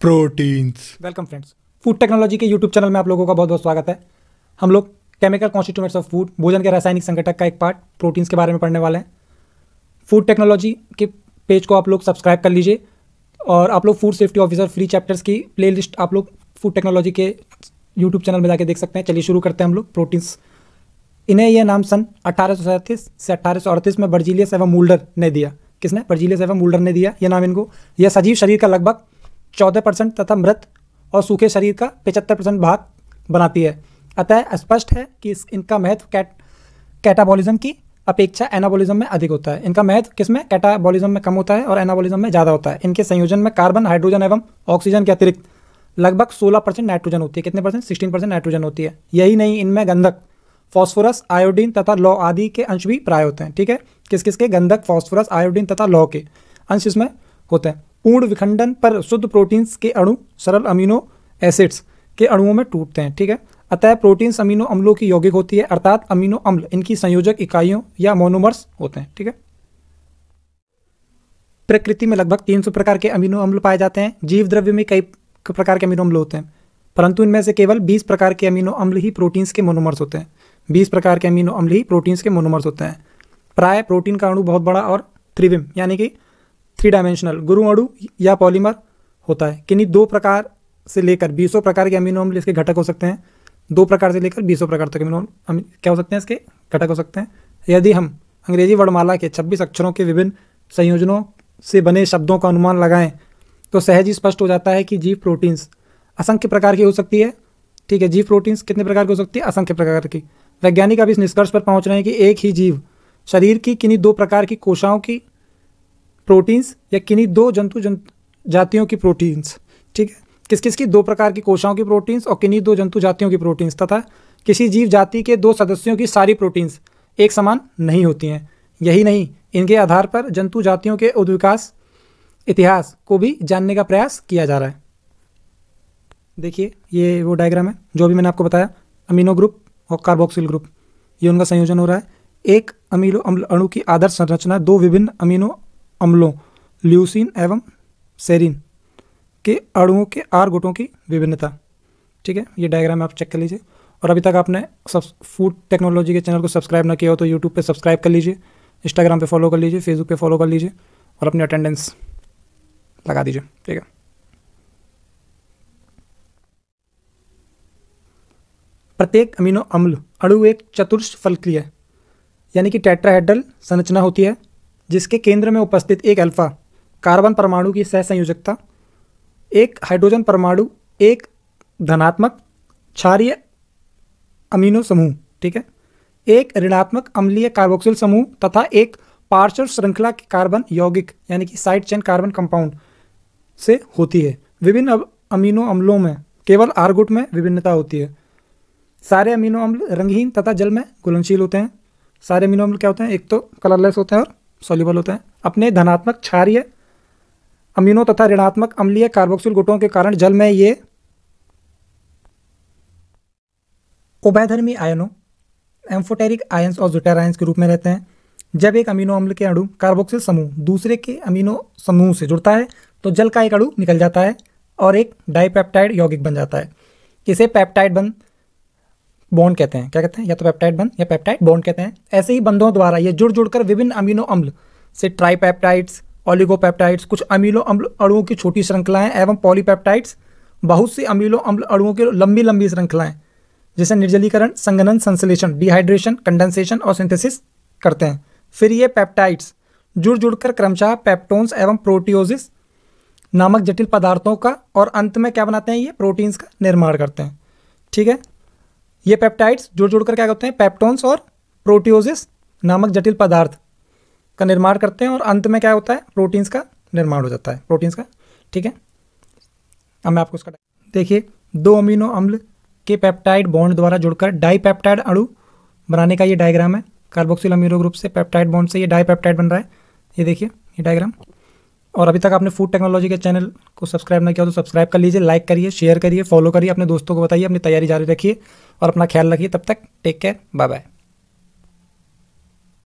proteins welcome friends food technology के YouTube channel में आप लोगों का बहुत बहुत स्वागत है हम लोग केमिकल कॉन्स्टिट्यूमेंट्स ऑफ फूड भोजन के रासायनिक संगठक का एक पार्ट प्रोटीन्स के बारे में पढ़ने वाले हैं फूड टेक्नोलॉजी के पेज को आप लोग सब्सक्राइब कर लीजिए और आप लोग food safety officer free chapters की प्ले आप लोग फूड टेक्नोलॉजी के यूट्यूब चैनल में जाके देख सकते हैं चलिए शुरू करते हैं हम लोग प्रोटीन्स इन्हें यह नाम सन अठारह से अट्ठारह में बर्जीलियस एवं मूल्डर ने दिया किसने बर्जीलियस एवं मूल्डर ने दिया यह नाम इनको यह सजीव शरीर का लगभग चौदह परसेंट तथा मृत और सूखे शरीर का पचहत्तर परसेंट भाग बनाती है अतः स्पष्ट है कि इस इनका महत्व कैट कैटाबॉलिज्म की अपेक्षा एनाबॉलिज्म में अधिक होता है इनका महत्व किसमें कैटाबॉलिज्म में कम होता है और एनाबॉलिज्म में ज़्यादा होता है इनके संयोजन में कार्बन हाइड्रोजन एवं ऑक्सीजन के अतिरिक्त लगभग 16 परसेंट नाइट्रोजन होती है कितने परसेंट 16 परसेंट नाइट्रोजन होती है यही नहीं इनमें गंधक फॉस्फोरस आयोडीन तथा लौ आदि के अंश भी प्राय होते हैं ठीक है किस किस के गंधक फॉस्फोरस आयोडीन तथा लौ के अंश इसमें होते हैं पूर्ण विखंडन पर शुद्ध प्रोटीन्स के अणु सरल अमीनो एसिड्स के अणुओं में टूटते हैं ठीक है अतः प्रोटीन्स अमीनो अम्लों की यौगिक होती है अर्थात अमीनो अम्ल इनकी संयोजक इकाइयों या मोनोमर्स होते हैं ठीक है प्रकृति में लगभग 300 प्रकार के अमीनो अम्ल पाए जाते हैं जीव द्रव्य में कई प्रकार के अमीनो अम्ल होते हैं परंतु इनमें से केवल 20 प्रकार के अमीनो अम्ल ही प्रोटीन्स के मोनोमर्स होते हैं 20 प्रकार के अमीनो अम्ल ही प्रोटीन्स के मोनोमर्स होते हैं प्राय प्रोटीन का अणु बहुत बड़ा और त्रिविम यानी कि थ्री डायमेंशनल गुरु अणु या पॉलीमर होता है किन्हीं दो प्रकार से लेकर बीसों प्रकार के अमीनो अम्ल इसके घटक हो सकते हैं दो प्रकार से लेकर बीसों प्रकार तक अमीनो क्या हो सकते हैं इसके घटक हो सकते हैं यदि हम अंग्रेजी वर्णमाला के छब्बीस अक्षरों के विभिन्न संयोजनों से बने शब्दों का अनुमान लगाएं तो सहज ही स्पष्ट हो जाता है कि जीव प्रोटीन्स असंख्य प्रकार की हो सकती है ठीक है जीव प्रोटीन्स कितने प्रकार की हो सकती है असंख्य प्रकार की वैज्ञानिक अब इस निष्कर्ष पर पहुंच रहे हैं कि एक ही जीव शरीर की किन्हीं दो प्रकार की कोशाओं की प्रोटीन्स या किन्हीं दो जंतु जंत जातियों की प्रोटीन्स ठीक है किस किस की दो प्रकार की कोशाओं की प्रोटीन्स और किन्हीं दो जंतु जातियों की प्रोटीन्स तथा किसी जीव जाति के दो सदस्यों की सारी प्रोटीन्स एक समान नहीं होती हैं यही नहीं इनके आधार पर जंतु जातियों के उद्विकास इतिहास को भी जानने का प्रयास किया जा रहा है देखिए ये वो डायग्राम है जो भी मैंने आपको बताया अमीनो ग्रुप और कार्बोक्सिल ग्रुप ये उनका संयोजन हो रहा है एक अमीनो अणु की आदर्श संरचना दो विभिन्न अमीनो अम्लों ल्यूसिन एवं सेरिन के अणुओं के आर गुटों की विभिन्नता ठीक है ये डायग्राम आप चेक कर लीजिए और अभी तक आपने सब फूड टेक्नोलॉजी के चैनल को सब्सक्राइब ना किया हो तो यूट्यूब पे सब्सक्राइब कर लीजिए इंस्टाग्राम पे फॉलो कर लीजिए फेसबुक पे फॉलो कर लीजिए और अपनी अटेंडेंस लगा दीजिए ठीक है प्रत्येक अमीनो अम्ल अणु एक चतुर्थ क्रिया यानी कि टेट्राहेड्रल संरचना होती है जिसके केंद्र में उपस्थित एक अल्फा कार्बन परमाणु की सह संयोजकता एक हाइड्रोजन परमाणु एक धनात्मक क्षारीय अमीनो समूह ठीक है एक ऋणात्मक अम्लीय कार्बोक्सिल समूह तथा एक पार्श्व श्रृंखला के कार्बन यौगिक यानी कि साइड चेन कार्बन कंपाउंड से होती है विभिन्न अमीनो अम्लों में केवल आर्गुट में विभिन्नता होती है सारे अमीनो अम्ल रंगहीन तथा जल में घुलनशील होते हैं सारे अमीनो अम्ल क्या होते हैं एक तो कलरलेस होते हैं और सोल्यूबल होते हैं अपने धनात्मक क्षारिय अमीनों तथा ऋणात्मक अम्लीय कार्बोक्सिल गुटों के कारण जल में ये उभयधर्मी आयनों एम्फोटेरिक आयन्स और जुटेरायंस के रूप में रहते हैं जब एक अमीनो अम्ल के अणु कार्बोक्सिल समूह दूसरे के अमीनो समूह से जुड़ता है तो जल का एक अणु निकल जाता है और एक डाइपेप्टाइड यौगिक बन जाता है इसे पेप्टाइड बंद बॉन्ड कहते हैं क्या कहते हैं या तो पेप्टाइड बंद या पेप्टाइड बॉन्ड कहते हैं ऐसे ही बंधों द्वारा ये जुड़ जुड़कर विभिन्न अमीनो अम्ल से ट्राईपेप्टाइड्स ऑलिगोपेप्टाइड्स कुछ अमीलो अम्ल अणुओं की छोटी श्रृंखलाएं एवं पॉलीपेप्टाइड्स बहुत सी अमीलो अम्ल अणुओं की लंबी लंबी श्रृंखलाएं जैसे निर्जलीकरण संगनन संश्लेषण डिहाइड्रेशन कंडेंसेशन और सिंथेसिस करते हैं फिर ये पेप्टाइड्स जुड़ जुड़कर क्रमशः पेप्टोन्स एवं प्रोटियोजिस नामक जटिल पदार्थों का और अंत में क्या बनाते हैं ये प्रोटीन्स का निर्माण करते हैं ठीक है ये पेप्टाइड्स जोड़ जोड़ कर क्या करते हैं पेप्टोन्स और प्रोटियोजिस नामक जटिल पदार्थ का निर्माण करते हैं और अंत में क्या होता है प्रोटीन्स का निर्माण हो जाता है प्रोटीन्स का ठीक है अब मैं आपको उसका देखिए दो अमीनो अम्ल के पेप्टाइड बॉन्ड द्वारा जुड़कर डाईपेप्टाइड अणु बनाने का ये डायग्राम है कार्बोक्सिल अमीनो ग्रुप से पेप्टाइड बॉन्ड से ये डाईपेप्टाइड बन रहा है ये देखिए ये डायग्राम और अभी तक आपने फूड टेक्नोलॉजी के चैनल को सब्सक्राइब नहीं किया तो सब्सक्राइब कर लीजिए लाइक करिए शेयर करिए फॉलो करिए अपने दोस्तों को बताइए अपनी तैयारी जारी रखिए और अपना ख्याल रखिए तब तक टेक केयर बाय बाय